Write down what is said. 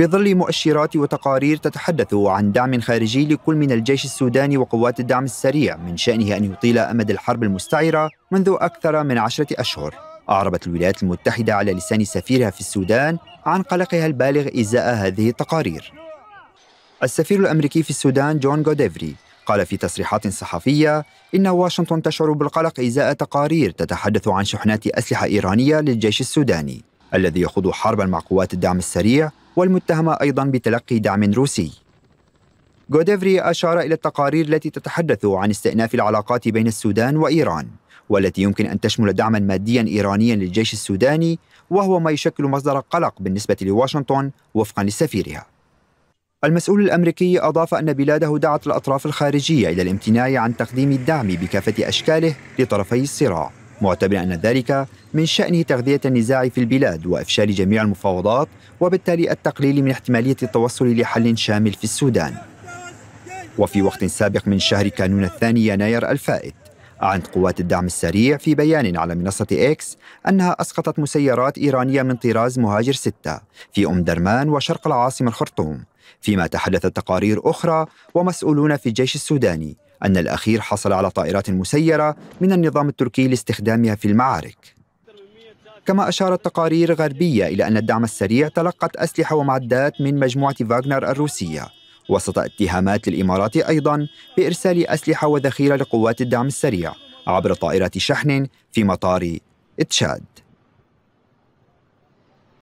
في ظل مؤشرات وتقارير تتحدث عن دعم خارجي لكل من الجيش السوداني وقوات الدعم السريع من شأنه أن يطيل أمد الحرب المستعرة منذ أكثر من عشرة أشهر أعربت الولايات المتحدة على لسان سفيرها في السودان عن قلقها البالغ إزاء هذه التقارير السفير الأمريكي في السودان جون غوديفري قال في تصريحات صحفية إن واشنطن تشعر بالقلق إزاء تقارير تتحدث عن شحنات أسلحة إيرانية للجيش السوداني الذي يخوض حربا مع قوات الدعم السريع والمتهمة أيضا بتلقي دعم روسي جوديفري أشار إلى التقارير التي تتحدث عن استئناف العلاقات بين السودان وإيران والتي يمكن أن تشمل دعما ماديا إيرانيا للجيش السوداني وهو ما يشكل مصدر قلق بالنسبة لواشنطن وفقا لسفيرها المسؤول الامريكي اضاف ان بلاده دعت الاطراف الخارجيه الى الامتناع عن تقديم الدعم بكافه اشكاله لطرفي الصراع معتبرا أن ذلك من شأنه تغذية النزاع في البلاد وإفشال جميع المفاوضات وبالتالي التقليل من احتمالية التوصل لحل شامل في السودان وفي وقت سابق من شهر كانون الثاني يناير الفائت أعلنت قوات الدعم السريع في بيان على منصة إكس أنها أسقطت مسيرات إيرانية من طراز مهاجر ستة في أم درمان وشرق العاصمة الخرطوم فيما تحدثت تقارير أخرى ومسؤولون في الجيش السوداني أن الأخير حصل على طائرات مسيرة من النظام التركي لاستخدامها في المعارك كما أشارت تقارير غربية إلى أن الدعم السريع تلقت أسلحة ومعدات من مجموعة فاغنر الروسية وسط اتهامات للإمارات أيضا بإرسال أسلحة وذخيرة لقوات الدعم السريع عبر طائرات شحن في مطار تشاد